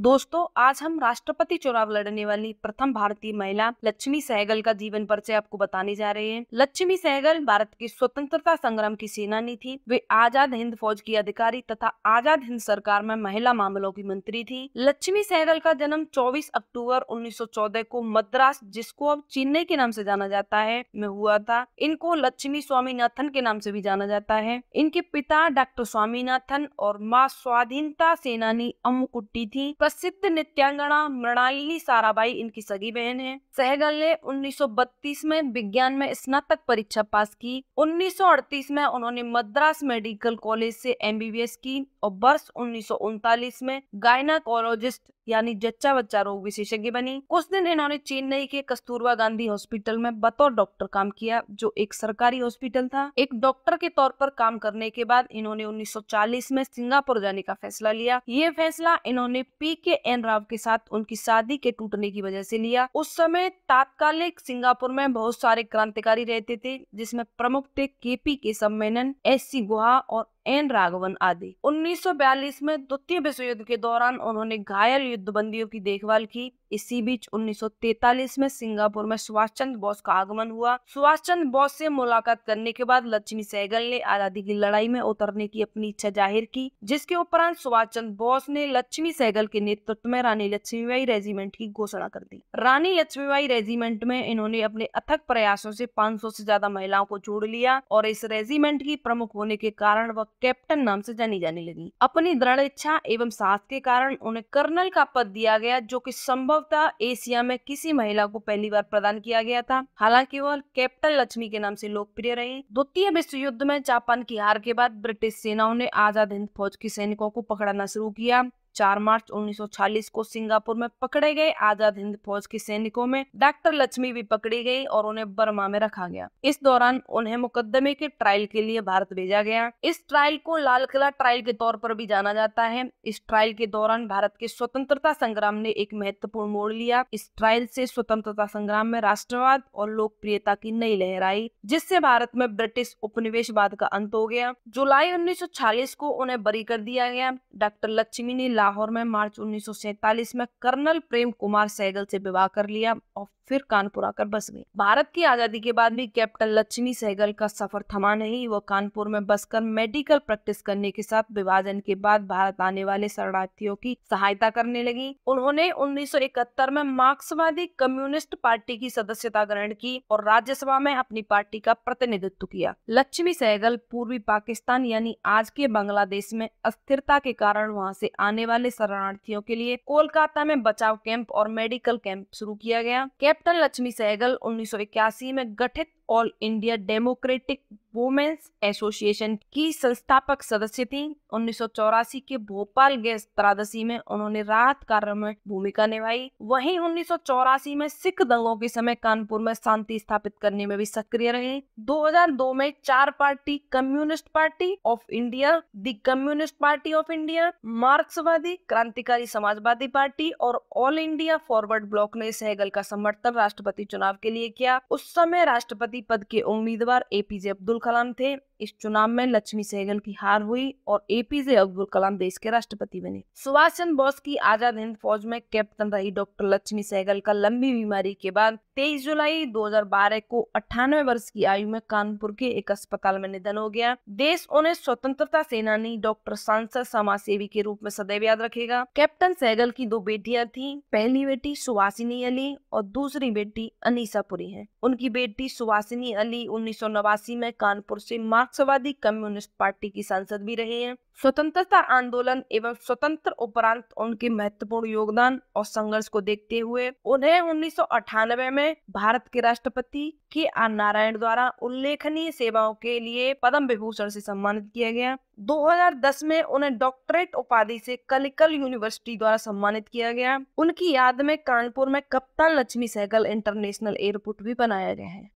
दोस्तों आज हम राष्ट्रपति चुनाव लड़ने वाली प्रथम भारतीय महिला लक्ष्मी सहगल का जीवन परिचय आपको बताने जा रहे हैं लक्ष्मी सहगल भारत की स्वतंत्रता संग्राम की सेनानी थी वे आजाद हिंद फौज की अधिकारी तथा आजाद हिंद सरकार में महिला मामलों की मंत्री थी लक्ष्मी सहगल का जन्म 24 अक्टूबर 1914 को मद्रास जिसको अब चेन्नई के नाम से जाना जाता है में हुआ था इनको लक्ष्मी स्वामीनाथन के नाम से भी जाना जाता है इनके पिता डॉक्टर स्वामीनाथन और माँ स्वाधीनता सेनानी अम्मुकुट्टी थी प्रसिद्ध नित्यांगना मृणालिनी साराबाई इनकी सगी बहन है सहगल ने 1932 में विज्ञान में स्नातक परीक्षा पास की 1938 में उन्होंने मद्रास मेडिकल कॉलेज से एमबीबीएस की और वर्ष उन्नीस में गायनाकोलॉजिस्ट यानी जच्चा बच्चा रोग विशेषज्ञ बनी कुछ दिन इन्होंने चेन्नई के कस्तूरबा गांधी हॉस्पिटल में बतौर डॉक्टर काम किया जो एक सरकारी हॉस्पिटल था एक डॉक्टर के तौर पर काम करने के बाद इन्होंने 1940 में सिंगापुर जाने का फैसला लिया ये फैसला इन्होंने पी के एन राव के साथ उनकी शादी के टूटने की वजह से लिया उस समय तात्कालिक सिंगापुर में बहुत सारे क्रांतिकारी रहते थे जिसमें प्रमुख थे केपी के सम्मेलन एस सी गुहा और एन राघवन आदि 1942 में द्वितीय विश्व युद्ध के दौरान उन्होंने घायल युद्ध बंदियों की देखभाल की इसी बीच 1943 में सिंगापुर में सुभाष चंद्र बोस का आगमन हुआ सुभाष चंद्र बोस से मुलाकात करने के बाद लक्ष्मी सहगल ने आजादी की लड़ाई में उतरने की अपनी इच्छा जाहिर की जिसके उपरांत सुभाष चंद्र बोस ने लक्ष्मी सहगल के नेतृत्व में रानी लक्ष्मीबाई रेजिमेंट की घोषणा कर दी रानी लक्ष्मीबाई रेजिमेंट में इन्होंने अपने अथक प्रयासों से पांच से ज्यादा महिलाओं को जोड़ लिया और इस रेजिमेंट की प्रमुख होने के कारण वक्त कैप्टन नाम से जानी जाने लगी अपनी दृढ़ इच्छा एवं साहस के कारण उन्हें कर्नल का पद दिया गया जो कि संभवतः एशिया में किसी महिला को पहली बार प्रदान किया गया था हालांकि वह कैप्टन लक्ष्मी के नाम से लोकप्रिय रही द्वितीय विश्व युद्ध में जापान की हार के बाद ब्रिटिश सेनाओं ने आजाद हिंद फौज के सैनिकों को पकड़ना शुरू किया 4 मार्च 1940 को सिंगापुर में पकड़े गए आजाद हिंद फौज के सैनिकों में डॉक्टर लक्ष्मी भी पकड़ी गई और उन्हें बर्मा में रखा गया इस दौरान उन्हें मुकदमे के ट्रायल के लिए भारत भेजा गया इस ट्रायल को लाल किला ट्रायल के तौर पर भी जाना जाता है इस ट्रायल के दौरान भारत के स्वतंत्रता संग्राम ने एक महत्वपूर्ण मोड़ लिया इस ट्रायल से स्वतंत्रता संग्राम में राष्ट्रवाद और लोकप्रियता की नई लहर आई जिससे भारत में ब्रिटिश उपनिवेशवाद का अंत हो गया जुलाई उन्नीस को उन्हें बरी कर दिया गया डॉक्टर लक्ष्मी ने लाल लाहौर में मार्च उन्नीस में कर्नल प्रेम कुमार सहगल से विवाह कर लिया और फिर कानपुर आकर बस गए भारत की आजादी के बाद भी कैप्टन लक्ष्मी सहगल का सफर थमा नहीं वह कानपुर में बसकर मेडिकल प्रैक्टिस करने के साथ विभाजन के बाद भारत आने वाले शरणार्थियों की सहायता करने लगी उन्होंने 1971 में मार्क्सवादी कम्युनिस्ट पार्टी की सदस्यता ग्रहण की और राज्यसभा में अपनी पार्टी का प्रतिनिधित्व किया लक्ष्मी सहगल पूर्वी पाकिस्तान यानी आज के बांग्लादेश में अस्थिरता के कारण वहाँ से आने वाले शरणार्थियों के लिए कोलकाता में बचाव कैंप और मेडिकल कैंप शुरू किया गया कैप्टन लक्ष्मी सहगल उन्नीस में गठित All India Democratic Women's Association की संस्थापक सदस्य थी उन्नीस के भोपाल गैस त्रादशी में उन्होंने राहत कार्य में भूमिका निभाई वही उन्नीस में सिख दंगों के समय कानपुर में शांति स्थापित करने में भी सक्रिय रहे 2002 में चार party Communist Party of India the Communist Party of India मार्क्सवादी क्रांतिकारी समाजवादी पार्टी और ऑल इंडिया फॉरवर्ड ब्लॉक ने सहगल का समर्थन राष्ट्रपति चुनाव के लिए किया उस समय राष्ट्रपति राष्ट्रपति पद के उम्मीदवार एपीजे अब्दुल कलाम थे इस चुनाव में लक्ष्मी सहगल की हार हुई और एपीजे अब्दुल कलाम देश के राष्ट्रपति बने सुभाष चंद्र बोस की आजाद हिंद फौज में कैप्टन रही डॉक्टर लक्ष्मी सहगल का लंबी बीमारी के बाद 23 जुलाई 2012 को अठानवे वर्ष की आयु में कानपुर के एक अस्पताल में निधन हो गया देश उन्हें स्वतंत्रता सेनानी डॉक्टर सांसद समाज सेवी के रूप में सदैव याद रखेगा कैप्टन सहगल की दो बेटियां थी पहली बेटी सुहासिनी अली और दूसरी बेटी अनिसापुरी पुरी है उनकी बेटी सुभाष हासिनी अली उन्नीस में कानपुर से मार्क्सवादी कम्युनिस्ट पार्टी की सांसद भी रहे हैं स्वतंत्रता आंदोलन एवं स्वतंत्र उपरांत उनके महत्वपूर्ण योगदान और संघर्ष को देखते हुए उन्हें उन्नीस में भारत के राष्ट्रपति के आर नारायण द्वारा उल्लेखनीय सेवाओं के लिए पद्म विभूषण से सम्मानित किया गया 2010 में उन्हें डॉक्टरेट उपाधि से कलिकल यूनिवर्सिटी द्वारा सम्मानित किया गया उनकी याद में कानपुर में कप्तान लक्ष्मी सहगल इंटरनेशनल एयरपोर्ट भी बनाया गया है